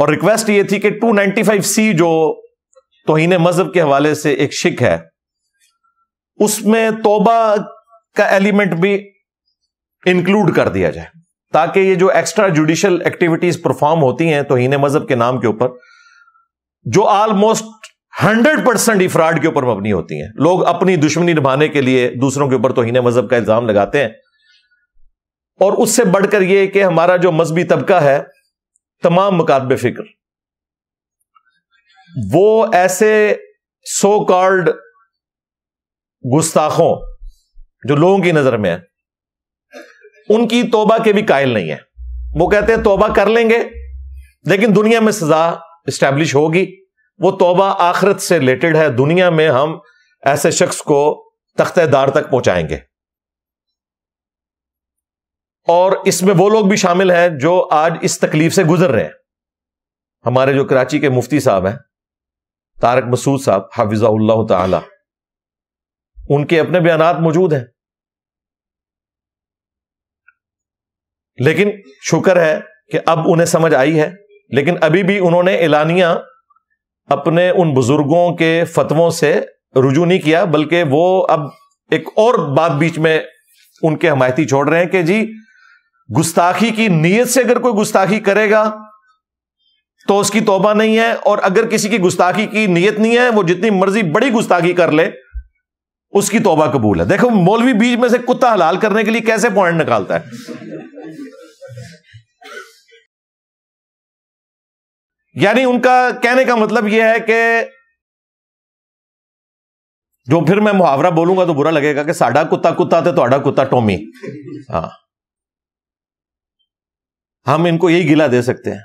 اور ریکویسٹ یہ تھی کہ ٹو نائنٹی فائیو سی جو توہین مذہب کے حوالے سے ایک شک ہے اس میں توبہ کا ایلیمنٹ بھی انکلوڈ کر دیا جائے تاکہ یہ جو ایکسٹرا جوڈیشل ایکٹیویٹیز پرفارم ہوتی ہیں توہین مذہب کے نام کے اوپر جو آلموسٹ ہنڈریڈ پرسینٹ افراڈ کے اوپر مبنی ہوتی ہیں لوگ اپنی دشمنی نبھانے کے لیے دوسروں کے اوپر توہین مذہب کا الزام لگاتے ہیں اور اس سے بڑھ کر یہ کہ ہمارا جو مذہبی طبقہ ہے تمام مکاتب فکر وہ ایسے سو کارڈ گستاخوں جو لوگوں کی نظر میں ہیں ان کی توبہ کے بھی قائل نہیں ہے وہ کہتے ہیں توبہ کر لیں گے لیکن دنیا میں سزا اسٹیبلش ہوگی وہ توبہ آخرت سے ریلیٹڈ ہے دنیا میں ہم ایسے شخص کو تختہ دار تک پہنچائیں گے اور اس میں وہ لوگ بھی شامل ہیں جو آج اس تکلیف سے گزر رہے ہیں ہمارے جو کراچی کے مفتی صاحب ہیں تارک مسعود صاحب حافظ اللہ تعالی ان کے اپنے بیانات موجود ہیں لیکن شکر ہے کہ اب انہیں سمجھ آئی ہے لیکن ابھی بھی انہوں نے اعلانیہ اپنے ان بزرگوں کے فتووں سے رجوع نہیں کیا بلکہ وہ اب ایک اور بات بیچ میں ان کے حمایتی چھوڑ رہے ہیں کہ جی گستاخی کی نیت سے اگر کوئی گستاخی کرے گا تو اس کی توبہ نہیں ہے اور اگر کسی کی گستاخی کی نیت نہیں ہے وہ جتنی مرضی بڑی گستاخی کر لے اس کی توبہ قبول ہے دیکھو مولوی بیج میں سے کتا حلال کرنے کے لیے کیسے پوائنٹ نکالتا ہے یعنی ان کا کہنے کا مطلب یہ ہے کہ جو پھر میں محاورہ بولوں گا تو برا لگے گا کہ ساڈا کتا کتا تو تھوڑا کتا ٹومی ہاں ہم ان کو یہی گلا دے سکتے ہیں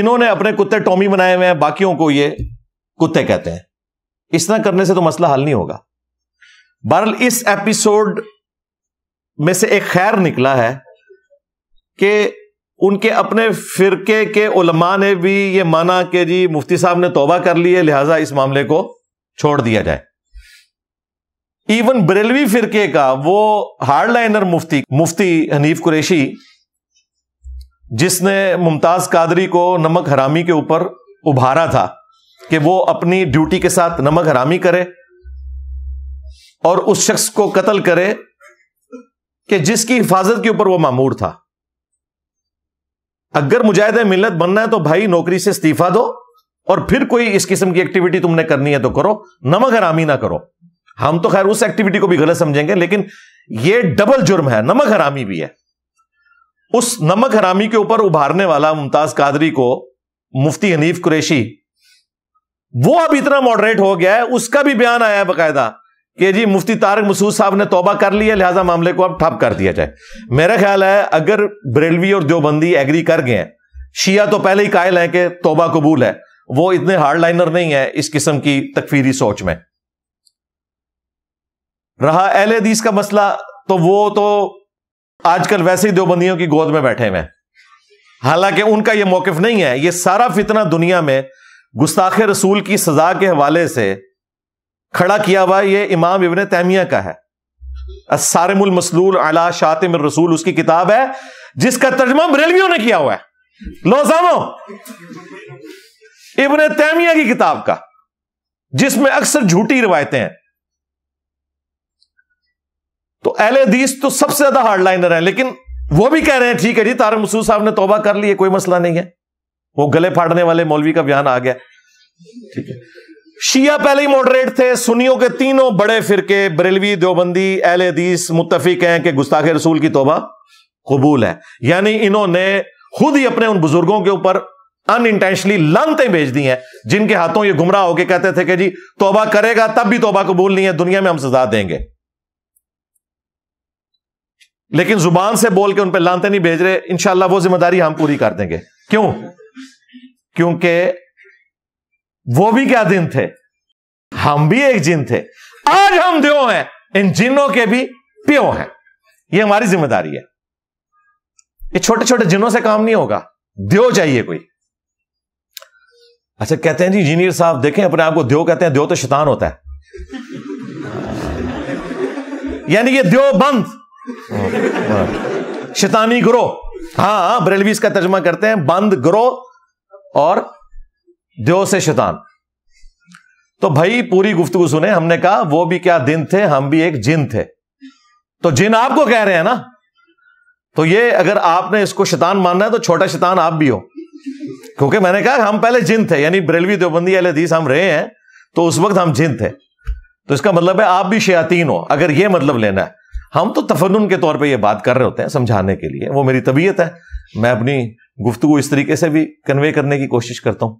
انہوں نے اپنے کتے ٹومی بنائے ہوئے ہیں باقیوں کو یہ کتے کہتے ہیں اس طرح کرنے سے تو مسئلہ حل نہیں ہوگا بہرحال میں سے ایک خیر نکلا ہے کہ ان کے اپنے فرقے کے علماء نے بھی یہ مانا کہ جی مفتی صاحب نے توبہ کر لی ہے لہذا اس معاملے کو چھوڑ دیا جائے ایون بریلوی فرقے کا وہ ہارڈ لائنر مفتی مفتی حنیف قریشی جس نے ممتاز قادری کو نمک حرامی کے اوپر ابھارا تھا کہ وہ اپنی ڈیوٹی کے ساتھ نمک حرامی کرے اور اس شخص کو قتل کرے کہ جس کی حفاظت کے اوپر وہ معمور تھا اگر مجاہد ملت بننا ہے تو بھائی نوکری سے استعفا دو اور پھر کوئی اس قسم کی ایکٹیویٹی تم نے کرنی ہے تو کرو نمک حرامی نہ کرو ہم تو خیر اس ایکٹیویٹی کو بھی غلط سمجھیں گے لیکن یہ ڈبل جرم ہے نمک حرامی بھی ہے اس نمک حرامی کے اوپر ابھارنے والا ممتاز قادری کو مفتی حنیف قریشی وہ اب اتنا ماڈریٹ ہو گیا ہے اس کا بھی بیان آیا ہے باقاعدہ کہ جی مفتی تارک مسعود صاحب نے توبہ کر لی ہے لہٰذا معاملے کو اب ٹھپ کر دیا جائے میرا خیال ہے اگر بریلوی اور جو بندی ایگری کر گئے ہیں شیعہ تو پہلے ہی قائل ہے کہ توبہ قبول ہے وہ اتنے ہارڈ لائنر نہیں ہے اس قسم کی تکفیری سوچ میں رہا اہل حدیث کا مسئلہ تو وہ تو آج کل ویسے ہی دیوبندیوں کی گود میں بیٹھے ہوئے حالانکہ ان کا یہ موقف نہیں ہے یہ سارا فتنہ دنیا میں گستاخ رسول کی سزا کے حوالے سے کھڑا کیا ہوا یہ امام ابن تیمیہ کا ہے سارم المسلول اعلی شاطم الرسول اس کی کتاب ہے جس کا ترجمہ ریلویوں نے کیا ہوا ہے لوزانو ابن تیمیہ کی کتاب کا جس میں اکثر جھوٹی روایتیں ہیں تو اہل حدیث تو سب سے زیادہ ہارڈ لائنر ہیں لیکن وہ بھی کہہ رہے ہیں ٹھیک ہے جی تارک مسود صاحب نے توبہ کر لی کوئی مسئلہ نہیں ہے وہ گلے پھاڑنے والے مولوی کا بیان آ گیا ٹھیک ہے شیعہ پہلے ہی ماڈریٹ تھے سنیوں کے تینوں بڑے فرقے بریلوی دیوبندی اہل حدیث متفق ہیں کہ گستاخ رسول کی توبہ قبول ہے یعنی انہوں نے خود ہی اپنے ان بزرگوں کے اوپر ان انٹینشنلی لنتے بھیج دی ہیں جن کے ہاتھوں یہ گمراہ ہو کے کہتے تھے کہ جی توبہ کرے گا تب بھی توبہ قبول نہیں ہے دنیا میں ہم سزا دیں گے لیکن زبان سے بول کے ان پہ لانتے نہیں بھیج رہے ان شاء اللہ وہ ذمہ داری ہم پوری کر دیں گے کیوں کیونکہ وہ بھی کیا دن تھے ہم بھی ایک جن تھے آج ہم دیو ہیں ان جنوں کے بھی پیو ہیں یہ ہماری ذمہ داری ہے یہ چھوٹے چھوٹے جنوں سے کام نہیں ہوگا دیو چاہیے کوئی اچھا کہتے ہیں جی انجینئر صاحب دیکھیں اپنے آپ کو دیو کہتے ہیں دیو تو شیتان ہوتا ہے یعنی یہ دیو بند شیتانی گروہ ہاں, ہاں، بریلوی اس کا ترجمہ کرتے ہیں بند گروہ اور دیو سے شیتان تو بھائی پوری گفتگو سنیں ہم نے کہا وہ بھی کیا دن تھے ہم بھی ایک جن تھے تو جن آپ کو کہہ رہے ہیں نا تو یہ اگر آپ نے اس کو شیتان ماننا ہے تو چھوٹا شیتان آپ بھی ہو کیونکہ میں نے کہا ہم پہلے جن تھے یعنی بریلوی دیوبندی والے حدیث ہم رہے ہیں تو اس وقت ہم جن تھے تو اس کا مطلب ہے آپ بھی شیاتی ہو اگر یہ مطلب لینا ہے ہم تو تفنن کے طور پہ یہ بات کر رہے ہوتے ہیں سمجھانے کے لیے وہ میری طبیعت ہے میں اپنی گفتگو اس طریقے سے بھی کنوے کرنے کی کوشش کرتا ہوں